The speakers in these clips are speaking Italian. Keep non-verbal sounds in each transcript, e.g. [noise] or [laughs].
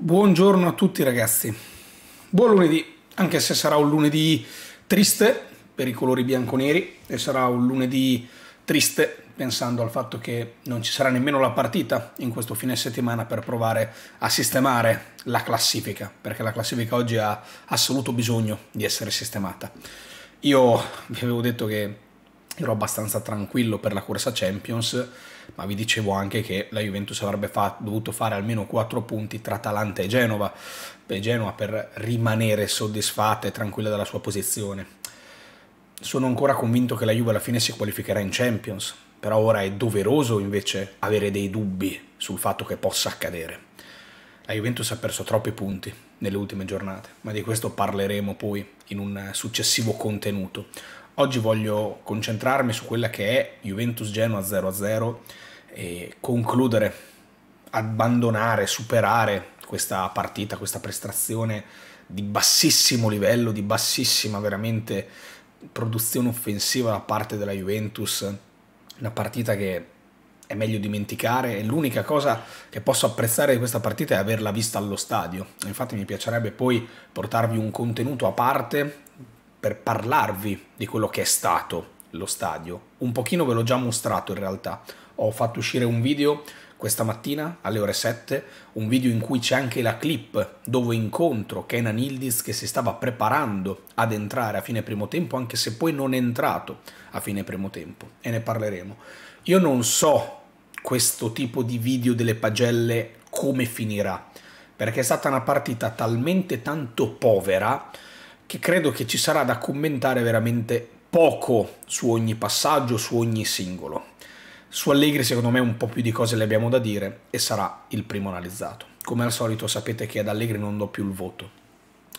Buongiorno a tutti ragazzi, buon lunedì, anche se sarà un lunedì triste per i colori bianco-neri e sarà un lunedì triste pensando al fatto che non ci sarà nemmeno la partita in questo fine settimana per provare a sistemare la classifica, perché la classifica oggi ha assoluto bisogno di essere sistemata. Io vi avevo detto che ero abbastanza tranquillo per la corsa Champions, ma vi dicevo anche che la Juventus avrebbe fa dovuto fare almeno 4 punti tra Atalanta e Genova, e Genova per rimanere soddisfatta e tranquilla della sua posizione. Sono ancora convinto che la Juve alla fine si qualificherà in Champions, però ora è doveroso invece avere dei dubbi sul fatto che possa accadere. La Juventus ha perso troppi punti nelle ultime giornate, ma di questo parleremo poi in un successivo contenuto. Oggi voglio concentrarmi su quella che è Juventus-Genoa 0-0 e concludere, abbandonare, superare questa partita, questa prestazione di bassissimo livello, di bassissima veramente produzione offensiva da parte della Juventus, una partita che è meglio dimenticare e l'unica cosa che posso apprezzare di questa partita è averla vista allo stadio. Infatti mi piacerebbe poi portarvi un contenuto a parte per parlarvi di quello che è stato lo stadio. Un pochino ve l'ho già mostrato in realtà. Ho fatto uscire un video questa mattina alle ore 7, un video in cui c'è anche la clip dove incontro Kenan Ildiz che si stava preparando ad entrare a fine primo tempo, anche se poi non è entrato a fine primo tempo, e ne parleremo. Io non so questo tipo di video delle pagelle come finirà, perché è stata una partita talmente tanto povera che credo che ci sarà da commentare veramente poco su ogni passaggio, su ogni singolo. Su Allegri secondo me un po' più di cose le abbiamo da dire e sarà il primo analizzato. Come al solito sapete che ad Allegri non do più il voto.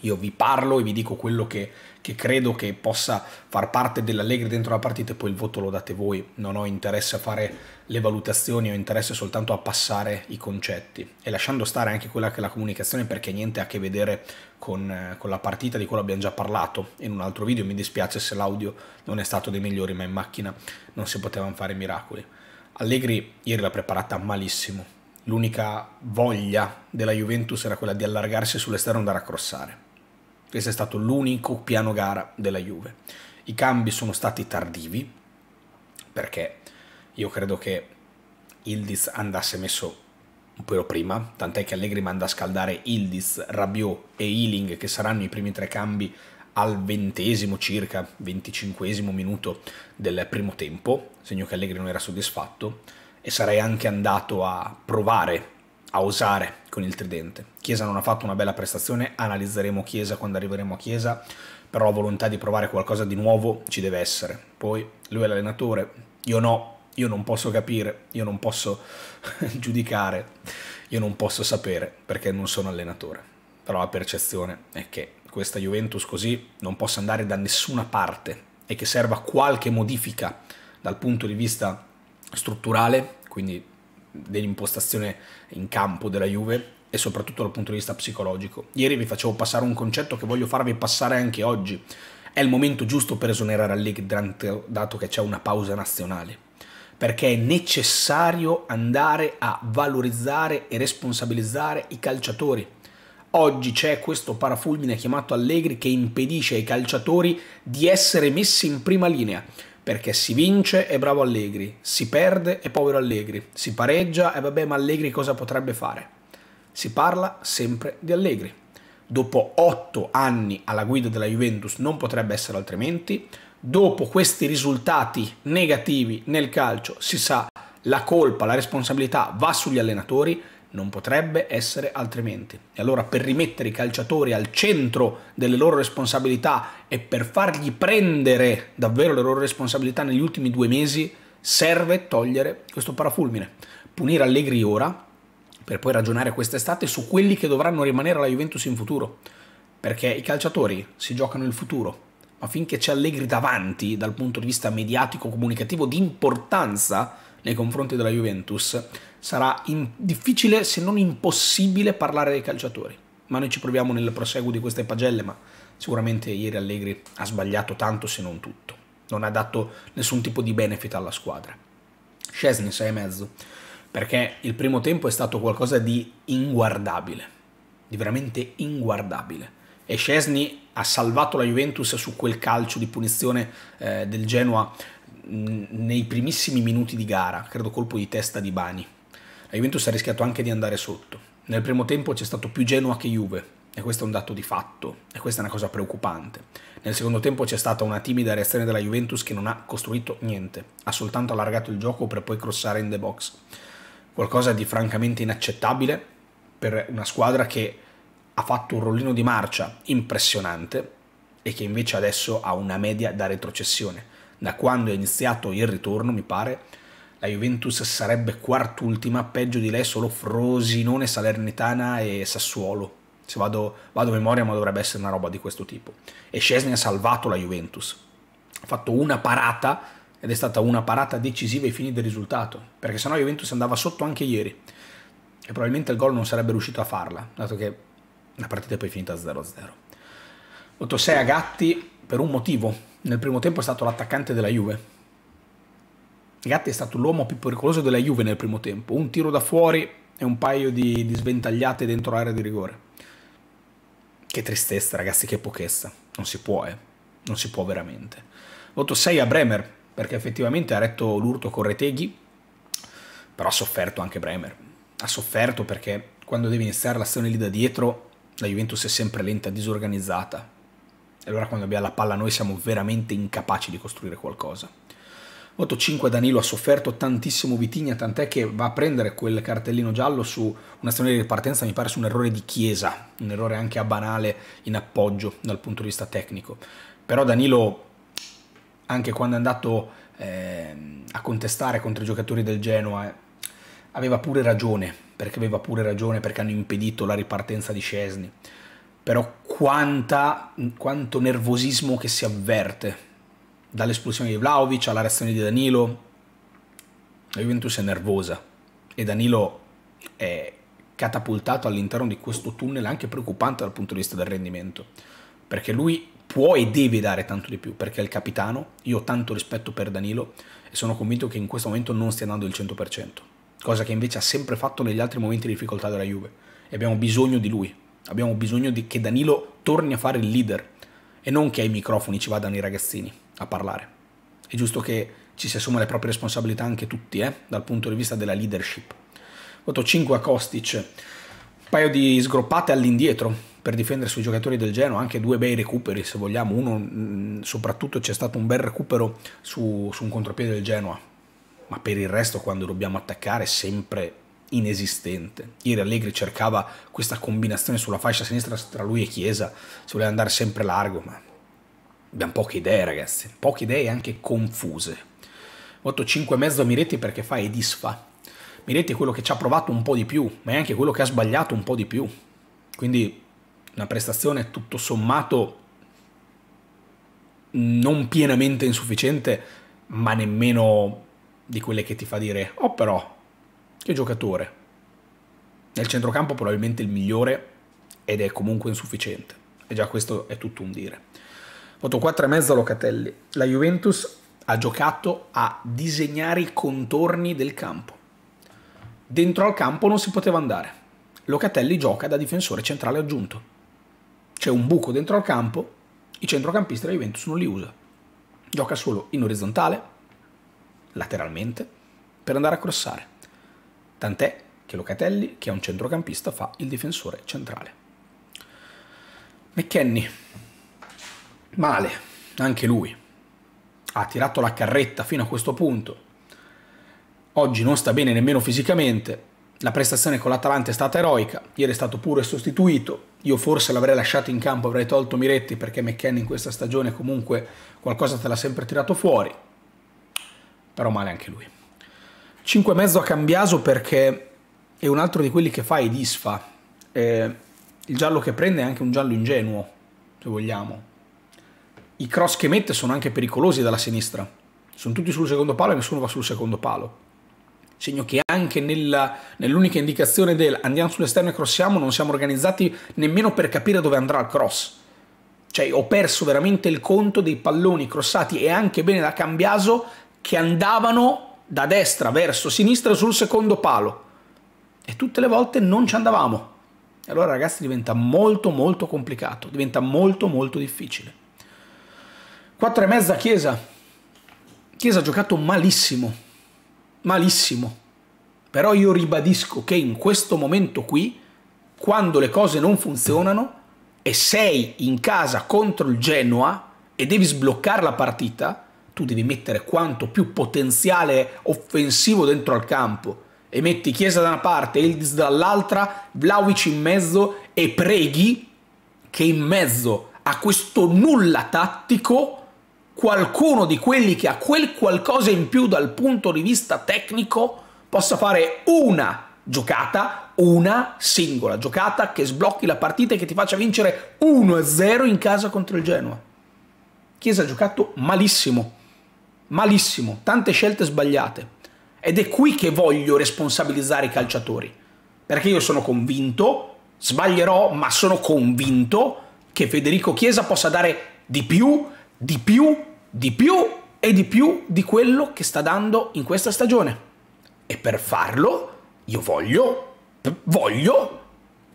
Io vi parlo e vi dico quello che, che credo che possa far parte dell'Allegri dentro la partita e poi il voto lo date voi. Non ho interesse a fare le valutazioni, ho interesse soltanto a passare i concetti e lasciando stare anche quella che è la comunicazione perché niente ha a che vedere con, eh, con, la partita di cui abbiamo già parlato in un altro video, mi dispiace se l'audio non è stato dei migliori, ma in macchina non si potevano fare miracoli. Allegri ieri l'ha preparata malissimo, l'unica voglia della Juventus era quella di allargarsi sull'esterno e andare a crossare. Questo è stato l'unico piano gara della Juve. I cambi sono stati tardivi, perché io credo che Ildiz andasse messo un prima, tant'è che Allegri manda a scaldare Ildiz, Rabiot e Ealing, che saranno i primi tre cambi al ventesimo circa, venticinquesimo minuto del primo tempo, segno che Allegri non era soddisfatto, e sarei anche andato a provare, a osare con il tridente. Chiesa non ha fatto una bella prestazione, analizzeremo Chiesa quando arriveremo a Chiesa, però la volontà di provare qualcosa di nuovo ci deve essere. Poi lui è l'allenatore, io no, io non posso capire, io non posso [laughs] giudicare, io non posso sapere perché non sono allenatore. Però la percezione è che questa Juventus così non possa andare da nessuna parte e che serva qualche modifica dal punto di vista strutturale, quindi dell'impostazione in campo della Juve e soprattutto dal punto di vista psicologico. Ieri vi facevo passare un concetto che voglio farvi passare anche oggi. È il momento giusto per esonerare Allegri dato che c'è una pausa nazionale perché è necessario andare a valorizzare e responsabilizzare i calciatori. Oggi c'è questo parafulmine chiamato Allegri che impedisce ai calciatori di essere messi in prima linea, perché si vince è bravo Allegri, si perde è povero Allegri, si pareggia e vabbè ma Allegri cosa potrebbe fare? Si parla sempre di Allegri. Dopo otto anni alla guida della Juventus non potrebbe essere altrimenti, dopo questi risultati negativi nel calcio, si sa, la colpa, la responsabilità va sugli allenatori, non potrebbe essere altrimenti. E allora per rimettere i calciatori al centro delle loro responsabilità e per fargli prendere davvero le loro responsabilità negli ultimi due mesi, serve togliere questo parafulmine. Punire Allegri ora, per poi ragionare quest'estate su quelli che dovranno rimanere alla Juventus in futuro. Perché i calciatori si giocano il futuro, affinché finché c'è Allegri davanti dal punto di vista mediatico comunicativo di importanza nei confronti della Juventus, sarà difficile se non impossibile parlare dei calciatori. Ma noi ci proviamo nel proseguo di queste pagelle, ma sicuramente ieri Allegri ha sbagliato tanto se non tutto. Non ha dato nessun tipo di benefit alla squadra. Scesni 6 e mezzo, perché il primo tempo è stato qualcosa di inguardabile, di veramente inguardabile. E Scesni ha salvato la Juventus su quel calcio di punizione eh, del Genoa nei primissimi minuti di gara, credo colpo di testa di Bani. La Juventus ha rischiato anche di andare sotto. Nel primo tempo c'è stato più Genoa che Juve, e questo è un dato di fatto, e questa è una cosa preoccupante. Nel secondo tempo c'è stata una timida reazione della Juventus che non ha costruito niente, ha soltanto allargato il gioco per poi crossare in the box. Qualcosa di francamente inaccettabile per una squadra che ha fatto un rollino di marcia impressionante e che invece adesso ha una media da retrocessione. Da quando è iniziato il ritorno, mi pare, la Juventus sarebbe quart'ultima, peggio di lei solo Frosinone, Salernitana e Sassuolo. Se vado, vado a memoria, ma dovrebbe essere una roba di questo tipo. E Scesni ha salvato la Juventus. Ha fatto una parata ed è stata una parata decisiva ai fini del risultato, perché sennò la Juventus andava sotto anche ieri e probabilmente il gol non sarebbe riuscito a farla, dato che la partita è poi finita 0-0. 8-6 a Gatti per un motivo. Nel primo tempo è stato l'attaccante della Juve. Gatti è stato l'uomo più pericoloso della Juve nel primo tempo. Un tiro da fuori e un paio di, di sventagliate dentro l'area di rigore. Che tristezza, ragazzi, che pochezza. Non si può, eh. Non si può veramente. 8-6 a Bremer, perché effettivamente ha retto l'urto con Reteghi, però ha sofferto anche Bremer. Ha sofferto perché quando deve iniziare l'azione lì da dietro la Juventus è sempre lenta, disorganizzata. E allora quando abbiamo la palla noi siamo veramente incapaci di costruire qualcosa. Voto 5 Danilo ha sofferto tantissimo Vitigna, tant'è che va a prendere quel cartellino giallo su una un'azione di ripartenza, mi pare su un errore di chiesa, un errore anche a banale in appoggio dal punto di vista tecnico. Però Danilo, anche quando è andato eh, a contestare contro i giocatori del Genoa, eh, aveva pure ragione perché aveva pure ragione, perché hanno impedito la ripartenza di Scesni. Però quanta, quanto nervosismo che si avverte dall'esplosione di Vlaovic alla reazione di Danilo. La Juventus è nervosa e Danilo è catapultato all'interno di questo tunnel anche preoccupante dal punto di vista del rendimento, perché lui può e deve dare tanto di più, perché è il capitano, io ho tanto rispetto per Danilo e sono convinto che in questo momento non stia andando il 100% cosa che invece ha sempre fatto negli altri momenti di difficoltà della Juve. E abbiamo bisogno di lui, abbiamo bisogno di, che Danilo torni a fare il leader e non che ai microfoni ci vadano i ragazzini a parlare. È giusto che ci si assuma le proprie responsabilità anche tutti, eh? dal punto di vista della leadership. Voto 5 a Kostic, un paio di sgroppate all'indietro per difendere sui giocatori del Genoa, anche due bei recuperi se vogliamo, uno mm, soprattutto c'è stato un bel recupero su, su un contropiede del Genoa, ma per il resto quando dobbiamo attaccare è sempre inesistente. Ieri Allegri cercava questa combinazione sulla fascia sinistra tra lui e Chiesa, si voleva andare sempre largo, ma abbiamo poche idee ragazzi, poche idee anche confuse. Voto 5,5 a Miretti perché fa e disfa. Miretti è quello che ci ha provato un po' di più, ma è anche quello che ha sbagliato un po' di più. Quindi una prestazione tutto sommato non pienamente insufficiente, ma nemmeno di quelle che ti fa dire, oh però, che giocatore. Nel centrocampo probabilmente il migliore ed è comunque insufficiente. E già questo è tutto un dire. Voto 4,5 Locatelli. La Juventus ha giocato a disegnare i contorni del campo. Dentro al campo non si poteva andare. Locatelli gioca da difensore centrale aggiunto. C'è un buco dentro al campo, i centrocampisti della Juventus non li usa. Gioca solo in orizzontale, lateralmente, per andare a crossare. Tant'è che Locatelli, che è un centrocampista, fa il difensore centrale. McKenny, male, anche lui. Ha tirato la carretta fino a questo punto. Oggi non sta bene nemmeno fisicamente. La prestazione con l'Atalanta è stata eroica. Ieri è stato pure sostituito. Io forse l'avrei lasciato in campo, avrei tolto Miretti perché McKenny in questa stagione comunque qualcosa te l'ha sempre tirato fuori però male anche lui. 5 e mezzo a Cambiaso perché è un altro di quelli che fa e disfa. Eh, il giallo che prende è anche un giallo ingenuo, se vogliamo. I cross che mette sono anche pericolosi dalla sinistra. Sono tutti sul secondo palo e nessuno va sul secondo palo. Segno che anche nell'unica indicazione del andiamo sull'esterno e crossiamo non siamo organizzati nemmeno per capire dove andrà il cross. Cioè ho perso veramente il conto dei palloni crossati e anche bene da Cambiaso che andavano da destra verso sinistra sul secondo palo e tutte le volte non ci andavamo. E allora ragazzi diventa molto molto complicato, diventa molto molto difficile. 4 e mezza Chiesa. Chiesa ha giocato malissimo, malissimo. Però io ribadisco che in questo momento qui, quando le cose non funzionano e sei in casa contro il Genoa e devi sbloccare la partita, tu devi mettere quanto più potenziale offensivo dentro al campo e metti Chiesa da una parte, Eldis dall'altra, Vlaovic in mezzo e preghi che in mezzo a questo nulla tattico qualcuno di quelli che ha quel qualcosa in più dal punto di vista tecnico possa fare una giocata, una singola giocata che sblocchi la partita e che ti faccia vincere 1-0 in casa contro il Genoa. Chiesa ha giocato malissimo malissimo, tante scelte sbagliate. Ed è qui che voglio responsabilizzare i calciatori, perché io sono convinto, sbaglierò, ma sono convinto che Federico Chiesa possa dare di più, di più, di più e di più di quello che sta dando in questa stagione. E per farlo io voglio, voglio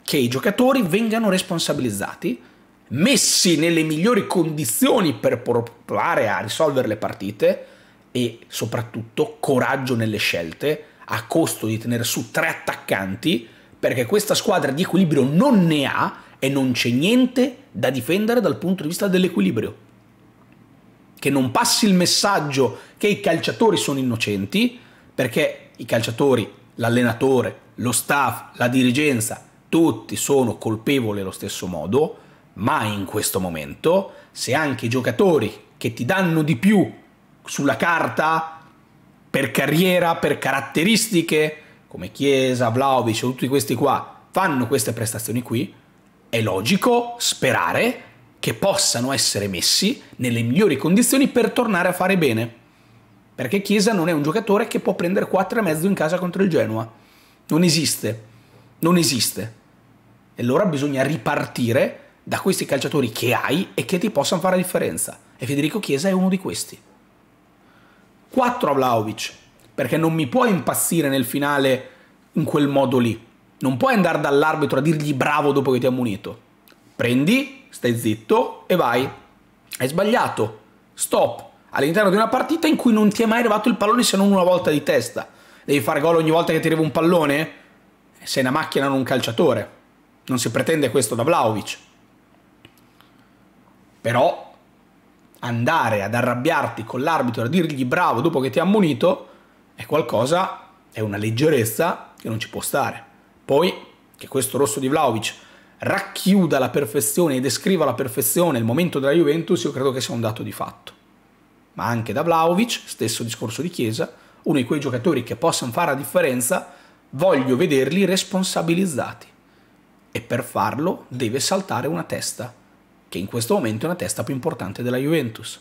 che i giocatori vengano responsabilizzati messi nelle migliori condizioni per provare a risolvere le partite e soprattutto coraggio nelle scelte a costo di tenere su tre attaccanti perché questa squadra di equilibrio non ne ha e non c'è niente da difendere dal punto di vista dell'equilibrio. Che non passi il messaggio che i calciatori sono innocenti, perché i calciatori, l'allenatore, lo staff, la dirigenza, tutti sono colpevoli allo stesso modo, ma in questo momento, se anche i giocatori che ti danno di più sulla carta, per carriera, per caratteristiche, come Chiesa, Vlaovic, tutti questi qua, fanno queste prestazioni qui, è logico sperare che possano essere messi nelle migliori condizioni per tornare a fare bene. Perché Chiesa non è un giocatore che può prendere e mezzo in casa contro il Genoa. Non esiste. Non esiste. E allora bisogna ripartire da questi calciatori che hai e che ti possano fare la differenza. E Federico Chiesa è uno di questi. 4 a Vlaovic, perché non mi puoi impazzire nel finale in quel modo lì. Non puoi andare dall'arbitro a dirgli bravo dopo che ti ha munito. Prendi, stai zitto e vai. Hai sbagliato. Stop. All'interno di una partita in cui non ti è mai arrivato il pallone se non una volta di testa. Devi fare gol ogni volta che ti arriva un pallone? Sei una macchina, non un calciatore. Non si pretende questo da Vlaovic. Però andare ad arrabbiarti con l'arbitro a dirgli bravo dopo che ti ha ammonito è qualcosa, è una leggerezza che non ci può stare. Poi che questo rosso di Vlaovic racchiuda la perfezione e descriva la perfezione il momento della Juventus, io credo che sia un dato di fatto. Ma anche da Vlaovic, stesso discorso di Chiesa, uno di quei giocatori che possano fare la differenza, voglio vederli responsabilizzati. E per farlo deve saltare una testa che in questo momento è una testa più importante della Juventus.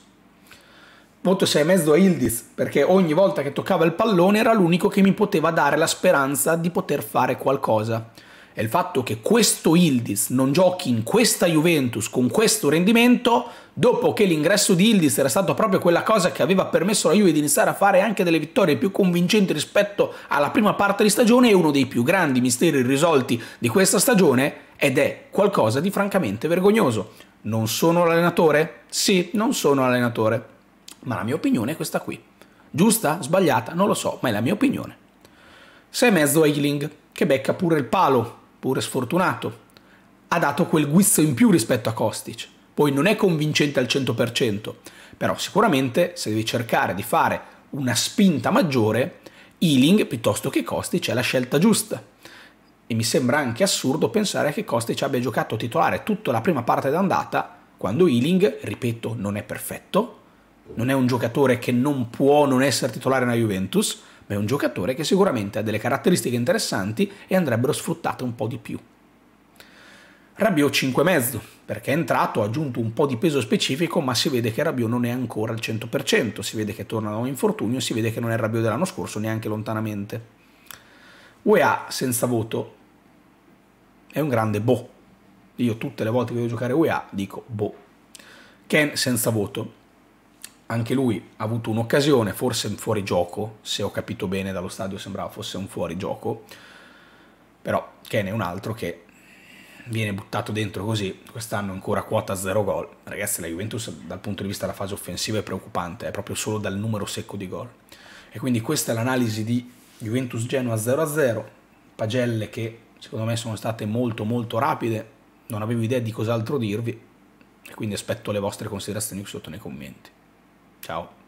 Voto mezzo a Ildiz, perché ogni volta che toccava il pallone era l'unico che mi poteva dare la speranza di poter fare qualcosa. E il fatto che questo Ildis non giochi in questa Juventus con questo rendimento, dopo che l'ingresso di Ildis era stato proprio quella cosa che aveva permesso alla Juve di iniziare a fare anche delle vittorie più convincenti rispetto alla prima parte di stagione, è uno dei più grandi misteri irrisolti di questa stagione ed è qualcosa di francamente vergognoso. Non sono l'allenatore? Sì, non sono l'allenatore. Ma la mia opinione è questa qui. Giusta? Sbagliata? Non lo so, ma è la mia opinione. Sei mezzo Ailing, che becca pure il palo, pure sfortunato. Ha dato quel guizzo in più rispetto a Kostic. Poi non è convincente al 100%, però sicuramente se devi cercare di fare una spinta maggiore, Ealing piuttosto che Kostic è la scelta giusta e mi sembra anche assurdo pensare che Kostic abbia giocato titolare tutta la prima parte d'andata quando Ealing, ripeto, non è perfetto, non è un giocatore che non può non essere titolare nella Juventus, ma è un giocatore che sicuramente ha delle caratteristiche interessanti e andrebbero sfruttate un po' di più. Rabiot 5,5 perché è entrato, ha aggiunto un po' di peso specifico, ma si vede che Rabiot non è ancora al 100%, si vede che torna da un infortunio, si vede che non è il Rabiot dell'anno scorso neanche lontanamente. UEA senza voto è un grande boh. Io tutte le volte che devo giocare UEA dico boh. Ken senza voto. Anche lui ha avuto un'occasione, forse un gioco, se ho capito bene dallo stadio sembrava fosse un fuori gioco, però Ken è un altro che viene buttato dentro così, quest'anno ancora quota zero gol. Ragazzi, la Juventus dal punto di vista della fase offensiva è preoccupante, è proprio solo dal numero secco di gol. E quindi questa è l'analisi di Juventus-Genoa 0-0, pagelle che secondo me sono state molto molto rapide, non avevo idea di cos'altro dirvi e quindi aspetto le vostre considerazioni qui sotto nei commenti. Ciao!